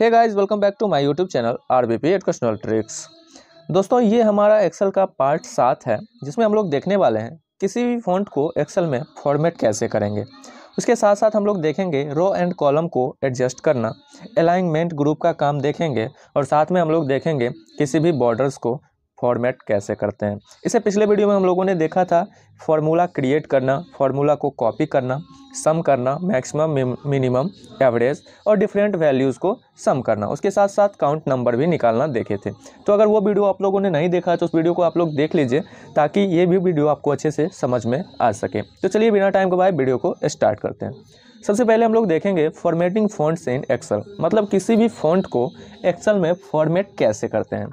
hey guys welcome back to my YouTube channel R B P educational tricks दोस्तों ये हमारा Excel का part सात है जिसमें हम लोग देखने वाले हैं किसी भी फॉन्ट को एक्सेल में फॉर्मेट कैसे करेंगे उसके साथ साथ हम लोग देखेंगे रो एंड कॉलम को एडजस्ट करना अलाइनमेंट ग्रुप का काम देखेंगे और साथ में हम लोग देखेंगे किसी भी बॉर्डर्स को फॉर्मेट कैसे करते हैं इसे पिछले वीडियो में हम लोगों ने देखा था फार्मूला क्रिएट करना फार्मूला को कॉपी करना सम करना मैक्सिमम मिनिमम एवरेज और डिफरेंट वैल्यूज़ को सम करना उसके साथ साथ काउंट नंबर भी निकालना देखे थे तो अगर वो वीडियो आप लोगों ने नहीं देखा तो उस वीडियो को आप लोग देख लीजिए ताकि ये भी वीडियो आपको अच्छे से समझ में आ सके तो चलिए बिना टाइम के बाद वीडियो को स्टार्ट करते हैं सबसे पहले हम लोग देखेंगे फॉर्मेटिंग फॉन्ट्स इन एक्सल मतलब किसी भी फॉन्ट को एक्सल में फॉर्मेट कैसे करते हैं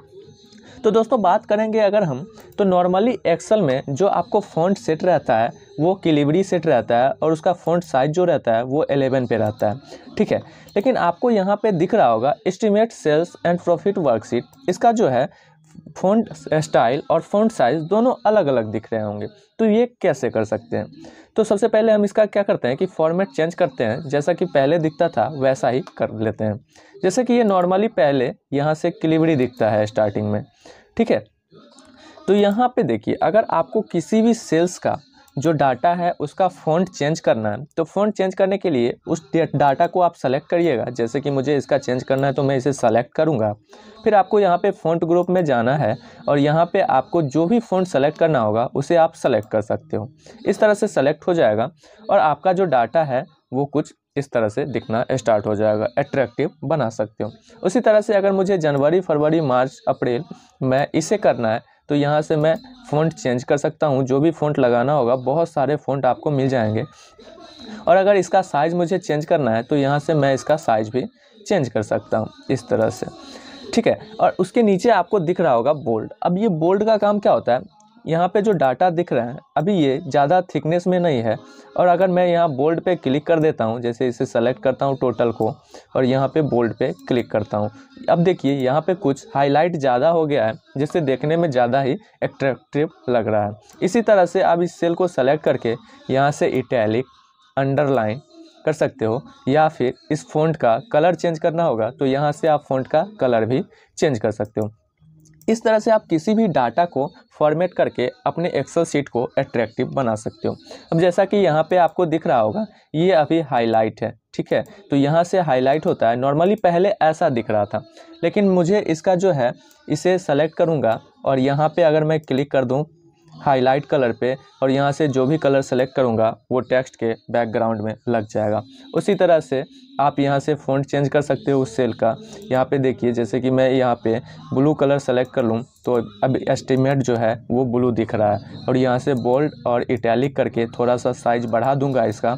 तो दोस्तों बात करेंगे अगर हम तो नॉर्मली एक्सल में जो आपको फ़ॉन्ट सेट रहता है वो किलिबरी सेट रहता है और उसका फ़ॉन्ट साइज जो रहता है वो एलेवन पे रहता है ठीक है लेकिन आपको यहाँ पे दिख रहा होगा estimate sales and profit worksheet इसका जो है फ़ॉन्ट स्टाइल और फ़ॉन्ट साइज़ दोनों अलग अलग दिख रहे होंगे तो ये कैसे कर सकते हैं तो सबसे पहले हम इसका क्या करते हैं कि फॉर्मेट चेंज करते हैं जैसा कि पहले दिखता था वैसा ही कर लेते हैं जैसे कि ये नॉर्मली पहले यहाँ से क्लिवरी दिखता है स्टार्टिंग में ठीक है तो यहाँ पे देखिए अगर आपको किसी भी सेल्स का जो डाटा है उसका फ़ॉन्ट चेंज करना है तो फ़ॉन्ट चेंज करने के लिए उस डाटा को आप सेलेक्ट करिएगा जैसे कि मुझे इसका चेंज करना है तो मैं इसे सेलेक्ट करूँगा फिर आपको यहाँ पे फ़ॉन्ट ग्रुप में जाना है और यहाँ पे आपको जो भी फ़ॉन्ट सेलेक्ट करना होगा उसे आप सेलेक्ट कर सकते हो इस तरह से सेलेक्ट हो जाएगा और आपका जो डाटा है वो कुछ इस तरह से दिखना स्टार्ट हो जाएगा एट्रैक्टिव बना सकते हो उसी तरह से अगर मुझे जनवरी फरवरी मार्च अप्रैल में इसे करना है तो यहाँ से मैं फ़ॉन्ट चेंज कर सकता हूँ जो भी फ़ॉन्ट लगाना होगा बहुत सारे फ़ॉन्ट आपको मिल जाएंगे और अगर इसका साइज़ मुझे चेंज करना है तो यहाँ से मैं इसका साइज़ भी चेंज कर सकता हूँ इस तरह से ठीक है और उसके नीचे आपको दिख रहा होगा बोल्ड अब ये बोल्ड का काम क्या होता है यहाँ पे जो डाटा दिख रहा है अभी ये ज़्यादा थिकनेस में नहीं है और अगर मैं यहाँ बोल्ड पे क्लिक कर देता हूँ जैसे इसे सेलेक्ट करता हूँ टोटल को और यहाँ पे बोल्ड पे क्लिक करता हूँ अब देखिए यहाँ पे कुछ हाईलाइट ज़्यादा हो गया है जिससे देखने में ज़्यादा ही एट्रैक्टिव लग रहा है इसी तरह से आप इस सेल को सेलेक्ट करके यहाँ से इटैलिक अंडरलाइन कर सकते हो या फिर इस फोन का कलर चेंज करना होगा तो यहाँ से आप फोन का कलर भी चेंज कर सकते हो इस तरह से आप किसी भी डाटा को फॉर्मेट करके अपने एक्सेल सीट को अट्रैक्टिव बना सकते हो अब जैसा कि यहाँ पे आपको दिख रहा होगा ये अभी हाईलाइट है ठीक है तो यहाँ से हाईलाइट होता है नॉर्मली पहले ऐसा दिख रहा था लेकिन मुझे इसका जो है इसे सेलेक्ट करूँगा और यहाँ पे अगर मैं क्लिक कर दूँ हाईलाइट कलर पे और यहाँ से जो भी कलर सेलेक्ट करूँगा वो टेक्स्ट के बैकग्राउंड में लग जाएगा उसी तरह से आप यहाँ से फ़ॉन्ट चेंज कर सकते हो उस सेल का यहाँ पे देखिए जैसे कि मैं यहाँ पे ब्लू कलर सेलेक्ट कर लूँ तो अब एस्टिमेट जो है वो ब्लू दिख रहा है और यहाँ से बोल्ड और इटैलिक करके थोड़ा सा साइज बढ़ा दूंगा इसका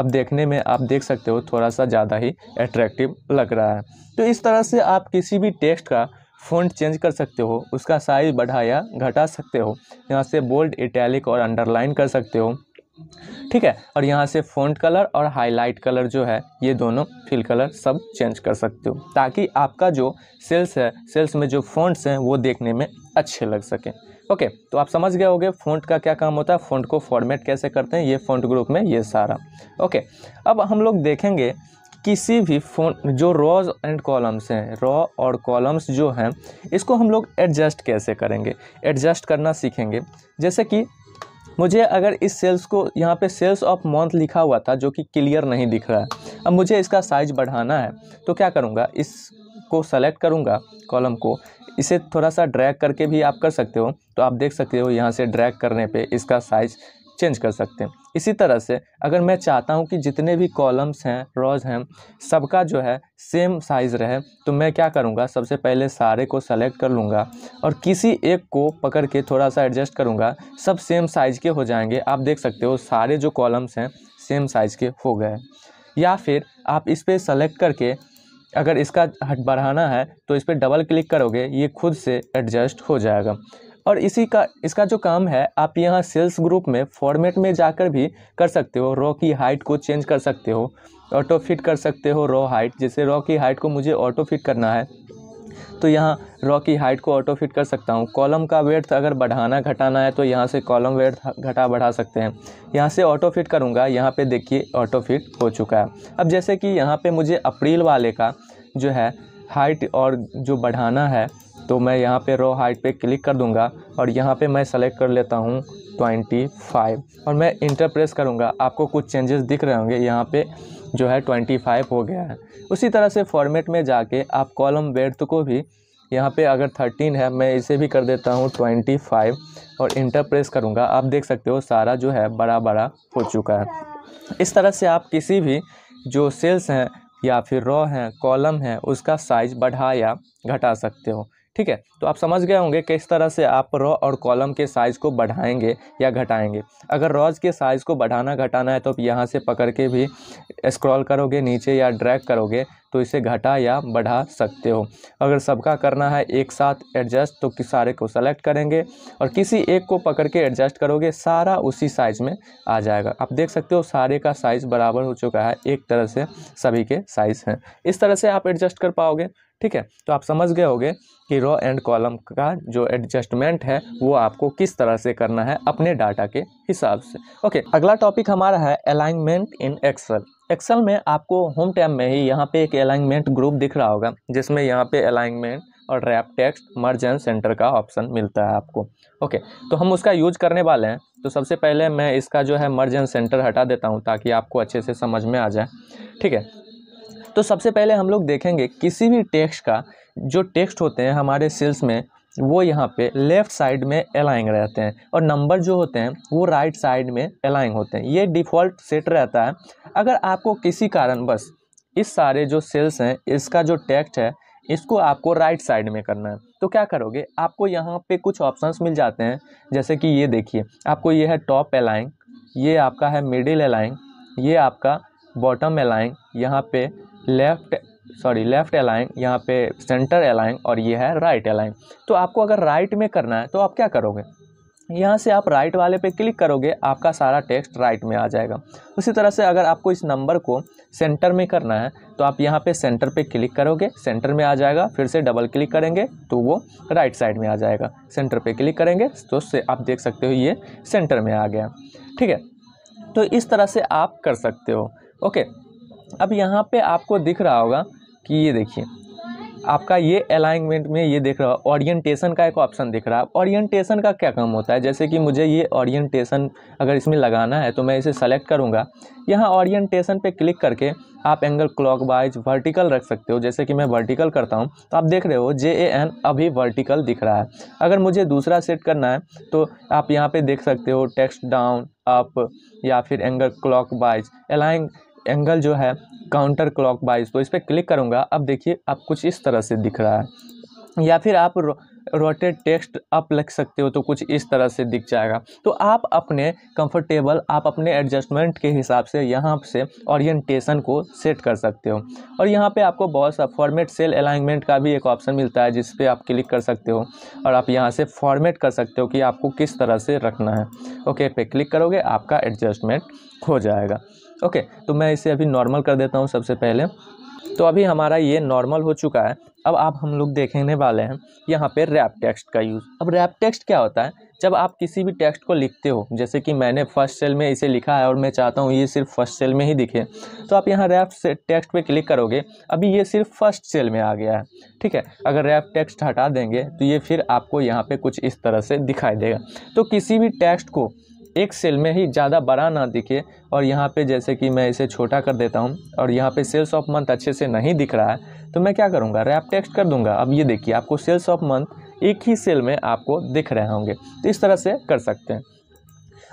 अब देखने में आप देख सकते हो थोड़ा सा ज़्यादा ही अट्रैक्टिव लग रहा है तो इस तरह से आप किसी भी टेक्स्ट का फ़ॉन्ट चेंज कर सकते हो उसका साइज़ बढ़ा या घटा सकते हो यहाँ से बोल्ड इटैलिक और अंडरलाइन कर सकते हो ठीक है और यहाँ से फ़ॉन्ट कलर और हाईलाइट कलर जो है ये दोनों फिल कलर सब चेंज कर सकते हो ताकि आपका जो सेल्स है सेल्स में जो फ़ॉन्ट्स हैं वो देखने में अच्छे लग सकें ओके तो आप समझ गए होगे फ़ॉन्ट का क्या काम होता है फ़ॉन्ट को फॉर्मेट कैसे करते हैं ये फ़ॉन्ट ग्रुप में ये सारा ओके अब हम लोग देखेंगे किसी भी फोन जो रॉज एंड कॉलम्स हैं रॉ और कॉलम्स जो हैं इसको हम लोग एडजस्ट कैसे करेंगे एडजस्ट करना सीखेंगे जैसे कि मुझे अगर इस सेल्स को यहाँ पे सेल्स ऑफ मंथ लिखा हुआ था जो कि क्लियर नहीं दिख रहा है अब मुझे इसका साइज़ बढ़ाना है तो क्या करूँगा इसको सेलेक्ट करूँगा कॉलम को इसे थोड़ा सा ड्रैग करके भी आप कर सकते हो तो आप देख सकते हो यहाँ से ड्रैग करने पे इसका साइज़ चेंज कर सकते हैं इसी तरह से अगर मैं चाहता हूँ कि जितने भी कॉलम्स हैं रॉज हैं सबका जो है सेम साइज़ रहे तो मैं क्या करूँगा सबसे पहले सारे को सेलेक्ट कर लूँगा और किसी एक को पकड़ के थोड़ा सा एडजस्ट करूँगा सब सेम साइज़ के हो जाएंगे आप देख सकते हो सारे जो कॉलम्स हैं सेम साइज़ के हो गए या फिर आप इस पर सेलेक्ट करके अगर इसका हट बढ़ाना है तो इस पर डबल क्लिक करोगे ये खुद से एडजस्ट हो जाएगा और इसी का इसका जो काम है आप यहाँ सेल्स ग्रुप में फॉर्मेट में जाकर भी कर सकते हो रॉ की हाइट को चेंज कर सकते हो ऑटो फिट कर सकते हो रॉ हाइट जैसे रॉ की हाइट को मुझे ऑटो फिट करना है तो यहाँ रॉ की हाइट को ऑटो फिट कर सकता हूँ कॉलम का वेट अगर बढ़ाना घटाना है तो यहाँ से कॉलम वेट घटा बढ़ा सकते हैं यहाँ से ऑटो फिट करूँगा यहाँ पे देखिए ऑटो फिट हो चुका है अब जैसे कि यहाँ पे मुझे अप्रैल वाले का जो है हाइट और जो बढ़ाना है तो मैं यहाँ पे रो हाइट पे क्लिक कर दूँगा और यहाँ पे मैं सेलेक्ट कर लेता हूँ ट्वेंटी फाइव और मैं इंटर प्रेस करूँगा आपको कुछ चेंजेस दिख रहे होंगे यहाँ पे जो है ट्वेंटी फाइव हो गया है उसी तरह से फॉर्मेट में जाके आप कॉलम वेड्थ को भी यहाँ पे अगर थर्टीन है मैं इसे भी कर देता हूँ ट्वेंटी फाइव और इंटर प्रेस करूँगा आप देख सकते हो सारा जो है बड़ा बड़ा हो चुका है इस तरह से आप किसी भी जो सेल्स हैं या फिर रॉ हैं कॉलम हैं उसका साइज बढ़ा या घटा सकते हो ठीक है तो आप समझ गए होंगे किस तरह से आप रॉ और कॉलम के साइज़ को बढ़ाएंगे या घटाएंगे अगर रॉज के साइज़ को बढ़ाना घटाना है तो आप यहाँ से पकड़ के भी स्क्रॉल करोगे नीचे या ड्रैग करोगे तो इसे घटा या बढ़ा सकते हो अगर सबका करना है एक साथ एडजस्ट तो किस सारे को सेलेक्ट करेंगे और किसी एक को पकड़ के एडजस्ट करोगे सारा उसी साइज़ में आ जाएगा आप देख सकते हो सारे का साइज़ बराबर हो चुका है एक तरह से सभी के साइज़ हैं इस तरह से आप एडजस्ट कर पाओगे ठीक है तो आप समझ गए होगे कि रॉ एंड कॉलम का जो एडजस्टमेंट है वो आपको किस तरह से करना है अपने डाटा के हिसाब से ओके अगला टॉपिक हमारा है अलाइनमेंट इन एक्सेल एक्सेल में आपको होम टैब में ही यहाँ पे एक अलाइनमेंट ग्रुप दिख रहा होगा जिसमें यहाँ पे अलाइनमेंट और wrap text merge and centre का ऑप्शन मिलता है आपको ओके तो हम उसका यूज करने वाले हैं तो सबसे पहले मैं इसका जो है मर्ज एंड सेंटर हटा देता हूँ ताकि आपको अच्छे से समझ में आ जाए ठीक है तो सबसे पहले हम लोग देखेंगे किसी भी टेक्स्ट का जो टेक्स्ट होते हैं हमारे सेल्स में वो यहाँ पे लेफ़्ट साइड में अलाइन रहते हैं और नंबर जो होते हैं वो राइट साइड में अलाइन होते हैं ये डिफ़ॉल्ट सेट रहता है अगर आपको किसी बस इस सारे जो सेल्स हैं इसका जो टेक्स्ट है इसको आपको राइट साइड में करना है तो क्या करोगे आपको यहाँ पे कुछ ऑप्शंस मिल जाते हैं जैसे कि ये देखिए आपको ये है टॉप अलाइन ये आपका है मिडिल अलाइन ये आपका बॉटम अलाइन यहाँ पर लेफ़्ट सॉरी लेफ़्ट अलाइन यहाँ पे सेंटर अलाइन और ये है राइट अलाइन तो आपको अगर राइट में करना है तो आप क्या करोगे यहाँ से आप राइट वाले पे क्लिक करोगे आपका सारा टेक्स्ट राइट में आ जाएगा उसी तरह से अगर आपको इस नंबर को सेंटर में करना है तो आप यहाँ पे सेंटर पे क्लिक करोगे सेंटर में आ जाएगा फिर से डबल क्लिक करेंगे तो वो राइट साइड में आ जाएगा सेंटर पे क्लिक करेंगे तो से आप देख सकते हो ये सेंटर में आ गया ठीक है तो इस तरह से आप कर सकते हो ओके अब यहाँ पे आपको दिख रहा होगा कि ये देखिए आपका ये अलाइनमेंट में ये देख रहा है ओरिएंटेशन का एक ऑप्शन दिख रहा है ओरिएंटेशन का क्या काम होता है जैसे कि मुझे ये ओरिएंटेशन अगर इसमें लगाना है तो मैं इसे सेलेक्ट करूँगा यहाँ ओरिएंटेशन पे क्लिक करके आप एंगल क्लॉकवाइज वर्टिकल रख सकते हो जैसे कि मैं वर्टिकल करता हूँ तो आप देख रहे हो जे ए एन अभी वर्टिकल दिख रहा है अगर मुझे दूसरा सेट करना है तो आप यहाँ पर देख सकते हो टेक्स्ट डाउन अप या फिर angle clockwise align angle जो है काउंटर क्लॉक वाइज तो इस पर क्लिक करूँगा अब देखिए आप कुछ इस तरह से दिख रहा है या फिर आप रोटेड टेक्स्ट आप लिख सकते हो तो कुछ इस तरह से दिख जाएगा तो आप अपने कंफर्टेबल आप अपने एडजस्टमेंट के हिसाब से यहाँ से ओरिएंटेशन को सेट कर सकते हो और यहाँ पे आपको बहुत सा फॉर्मेट सेल अलाइनमेंट का भी एक ऑप्शन मिलता है जिस पर आप क्लिक कर सकते हो और आप यहाँ से फॉर्मेट कर सकते हो कि आपको किस तरह से रखना है ओके पे क्लिक करोगे आपका एडजस्टमेंट हो जाएगा ओके तो मैं इसे अभी नॉर्मल कर देता हूँ सबसे पहले तो अभी हमारा ये नॉर्मल हो चुका है अब आप हम लोग देखने वाले हैं यहाँ पे रैप टेक्स्ट का यूज़ अब रैप टेक्स्ट क्या होता है जब आप किसी भी टेक्स्ट को लिखते हो जैसे कि मैंने फर्स्ट सेल में इसे लिखा है और मैं चाहता हूँ ये सिर्फ फर्स्ट सेल में ही दिखे तो आप यहाँ रैप टेक्स्ट पे क्लिक करोगे अभी ये सिर्फ फर्स्ट सेल में आ गया है ठीक है अगर रैप टेक्स्ट हटा देंगे तो ये फिर आपको यहाँ पर कुछ इस तरह से दिखाई देगा तो किसी भी टेक्स्ट को एक सेल में ही ज़्यादा बड़ा ना दिखे और यहाँ पे जैसे कि मैं इसे छोटा कर देता हूँ और यहाँ पे सेल्स ऑफ मंथ अच्छे से नहीं दिख रहा है तो मैं क्या करूँगा रैप टेक्स्ट कर दूँगा अब ये देखिए आपको सेल्स ऑफ मंथ एक ही सेल में आपको दिख रहे होंगे तो इस तरह से कर सकते हैं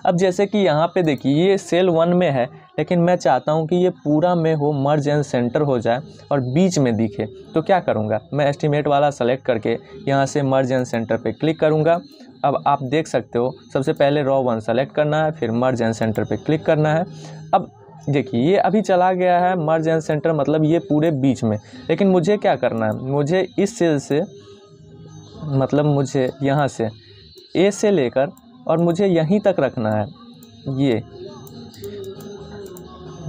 अब जैसे कि यहाँ पे देखिए ये सेल वन में है लेकिन मैं चाहता हूँ कि ये पूरा में हो मर्ज एंड सेंटर हो जाए और बीच में दिखे तो क्या करूँगा मैं एस्टिमेट वाला सेलेक्ट करके यहाँ से मर्ज एंड सेंटर पर क्लिक करूँगा अब आप देख सकते हो सबसे पहले रॉ वन सेलेक्ट करना है फिर मर्ज एंड सेंटर पर क्लिक करना है अब देखिए ये अभी चला गया है मर्ज एंड सेंटर मतलब ये पूरे बीच में लेकिन मुझे क्या करना है मुझे इस सेल से मतलब मुझे यहाँ से ए से लेकर और मुझे यहीं तक रखना है ये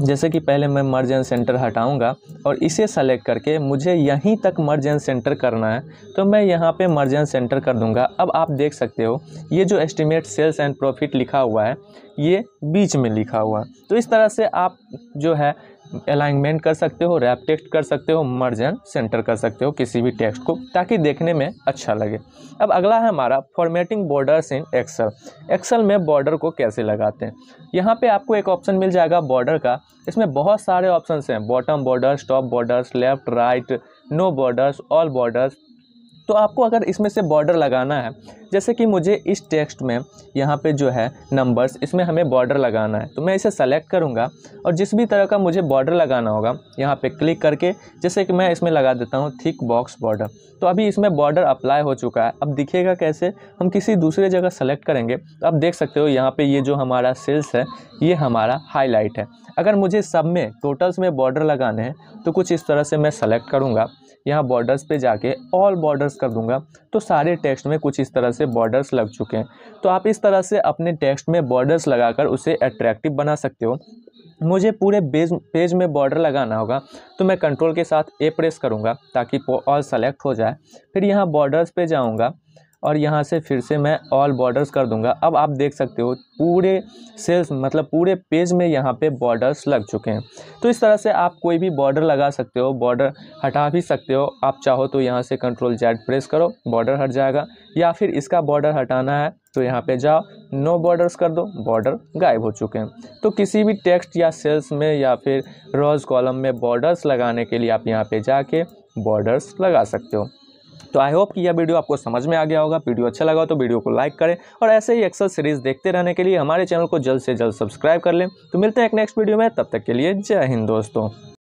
जैसे कि पहले मैं मर्ज एंड सेंटर हटाऊंगा और इसे सेलेक्ट करके मुझे यहीं तक मर्ज एंड सेंटर करना है तो मैं यहाँ पे मर्ज एंड सेंटर कर दूंगा अब आप देख सकते हो ये जो एस्टिमेट सेल्स एंड प्रॉफिट लिखा हुआ है ये बीच में लिखा हुआ है तो इस तरह से आप जो है अलाइनमेंट कर सकते हो रैप टेक्स्ट कर सकते हो मर्जन सेंटर कर सकते हो किसी भी टेक्स्ट को ताकि देखने में अच्छा लगे अब अगला है हमारा formatting borders in Excel Excel में बॉर्डर को कैसे लगाते हैं यहाँ पे आपको एक ऑप्शन मिल जाएगा बॉर्डर का इसमें बहुत सारे ऑप्शन हैं bottom borders top borders left right no borders all borders तो आपको अगर इसमें से बॉर्डर लगाना है जैसे कि मुझे इस टेक्स्ट में यहाँ पे जो है नंबर्स इसमें हमें बॉर्डर लगाना है तो मैं इसे सेलेक्ट करूँगा और जिस भी तरह का मुझे बॉर्डर लगाना होगा यहाँ पे क्लिक करके जैसे कि मैं इसमें लगा देता हूँ थिक बॉक्स बॉर्डर तो अभी इसमें बॉर्डर अप्लाई हो चुका है अब दिखेगा कैसे हम किसी दूसरे जगह सेलेक्ट करेंगे तो आप देख सकते हो यहाँ पर ये जो हमारा सेल्स है ये हमारा हाईलाइट है अगर मुझे सब में टोटल्स में बॉर्डर लगाने हैं तो कुछ इस तरह से मैं सेलेक्ट करूँगा यहाँ बॉर्डर्स पे जाके ऑल बॉर्डर्स कर दूंगा तो सारे टेक्स्ट में कुछ इस तरह से बॉर्डर्स लग चुके हैं तो आप इस तरह से अपने टेक्स्ट में बॉर्डर्स लगाकर उसे अट्रैक्टिव बना सकते हो मुझे पूरे पेज पेज में बॉर्डर लगाना होगा तो मैं कंट्रोल के साथ ए प्रेस करूँगा ताकि ऑल सेलेक्ट हो जाए फिर यहाँ बॉर्डर्स पे जाऊँगा और यहाँ से फिर से मैं ऑल बॉर्डर्स कर दूंगा अब आप देख सकते हो पूरे सेल्स मतलब पूरे पेज में यहाँ पे बॉर्डर्स लग चुके हैं तो इस तरह से आप कोई भी बॉर्डर लगा सकते हो बॉर्डर हटा भी सकते हो आप चाहो तो यहाँ से कंट्रोल जेड प्रेस करो बॉर्डर हट जाएगा या फिर इसका बॉर्डर हटाना है तो यहाँ पे जाओ नो बॉर्डर्स कर दो बॉर्डर गायब हो चुके हैं तो किसी भी टेक्स्ट या सेल्स में या फिर रोज़ कॉलम में बॉर्डर्स लगाने के लिए आप यहाँ पर जाके बॉर्डर्स लगा सकते हो तो आई होप कि यह वीडियो आपको समझ में आ गया होगा वीडियो अच्छा लगा तो वीडियो को लाइक करें और ऐसे ही एक्सल सीरीज देखते रहने के लिए हमारे चैनल को जल्द से जल्द सब्सक्राइब कर लें तो मिलते हैं एक नेक्स्ट वीडियो में तब तक के लिए जय हिंद दोस्तों